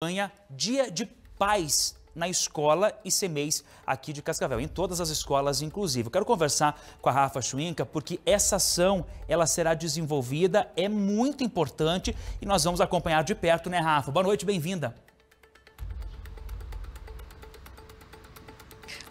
campanha Dia de Paz na escola e semeis aqui de Cascavel, em todas as escolas, inclusive. Eu quero conversar com a Rafa Chuinca, porque essa ação, ela será desenvolvida, é muito importante e nós vamos acompanhar de perto, né, Rafa? Boa noite, bem-vinda.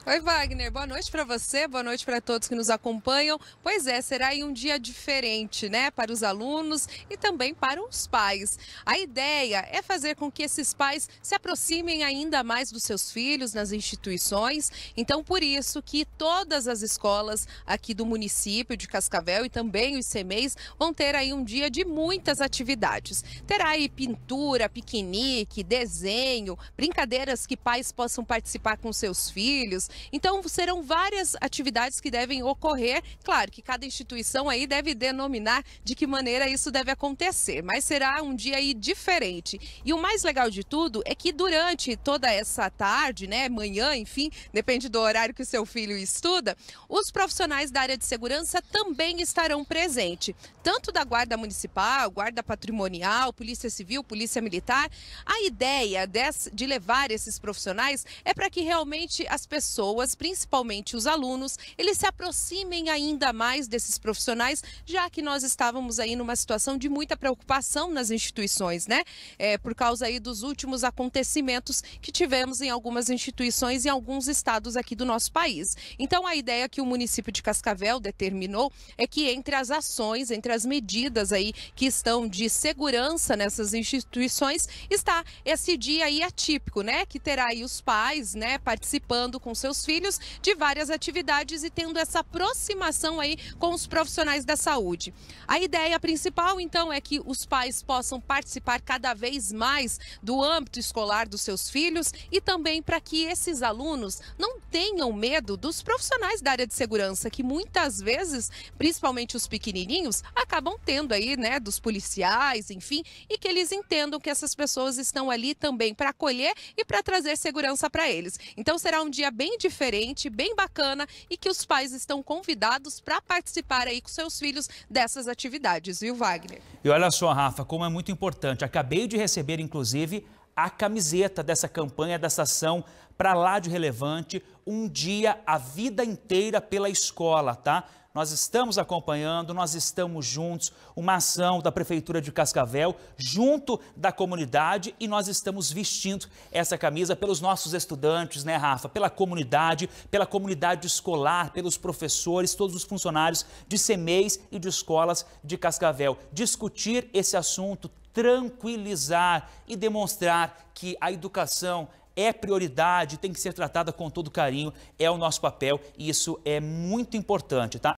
Oi, Wagner. Boa noite para você, boa noite para todos que nos acompanham. Pois é, será um dia diferente, né, para os alunos e também para os pais. A ideia é fazer com que esses pais se aproximem ainda mais dos seus filhos nas instituições. Então, por isso que todas as escolas aqui do município de Cascavel e também os CMEs vão ter aí um dia de muitas atividades. Terá aí pintura, piquenique, desenho, brincadeiras que pais possam participar com seus filhos então, serão várias atividades que devem ocorrer. Claro que cada instituição aí deve denominar de que maneira isso deve acontecer, mas será um dia aí diferente. E o mais legal de tudo é que durante toda essa tarde, né, manhã, enfim, depende do horário que o seu filho estuda, os profissionais da área de segurança também estarão presentes, tanto da Guarda Municipal, Guarda Patrimonial, Polícia Civil, Polícia Militar. A ideia de levar esses profissionais é para que realmente as pessoas pessoas, principalmente os alunos, eles se aproximem ainda mais desses profissionais, já que nós estávamos aí numa situação de muita preocupação nas instituições, né? É, por causa aí dos últimos acontecimentos que tivemos em algumas instituições e alguns estados aqui do nosso país. Então, a ideia que o município de Cascavel determinou é que entre as ações, entre as medidas aí que estão de segurança nessas instituições, está esse dia aí atípico, né? Que terá aí os pais, né, participando com seus seus filhos de várias atividades e tendo essa aproximação aí com os profissionais da saúde. A ideia principal, então, é que os pais possam participar cada vez mais do âmbito escolar dos seus filhos e também para que esses alunos não tenham medo dos profissionais da área de segurança, que muitas vezes, principalmente os pequenininhos, acabam tendo aí, né, dos policiais, enfim, e que eles entendam que essas pessoas estão ali também para acolher e para trazer segurança para eles. Então será um dia bem diferente, bem bacana e que os pais estão convidados para participar aí com seus filhos dessas atividades, viu, Wagner? E olha só, Rafa, como é muito importante. Acabei de receber, inclusive, a camiseta dessa campanha, dessa ação para lá de relevante, um dia a vida inteira pela escola, tá? Nós estamos acompanhando, nós estamos juntos, uma ação da Prefeitura de Cascavel, junto da comunidade, e nós estamos vestindo essa camisa pelos nossos estudantes, né, Rafa? Pela comunidade, pela comunidade escolar, pelos professores, todos os funcionários de CEMEIs e de escolas de Cascavel. Discutir esse assunto tranquilizar e demonstrar que a educação é prioridade, tem que ser tratada com todo carinho, é o nosso papel e isso é muito importante, tá?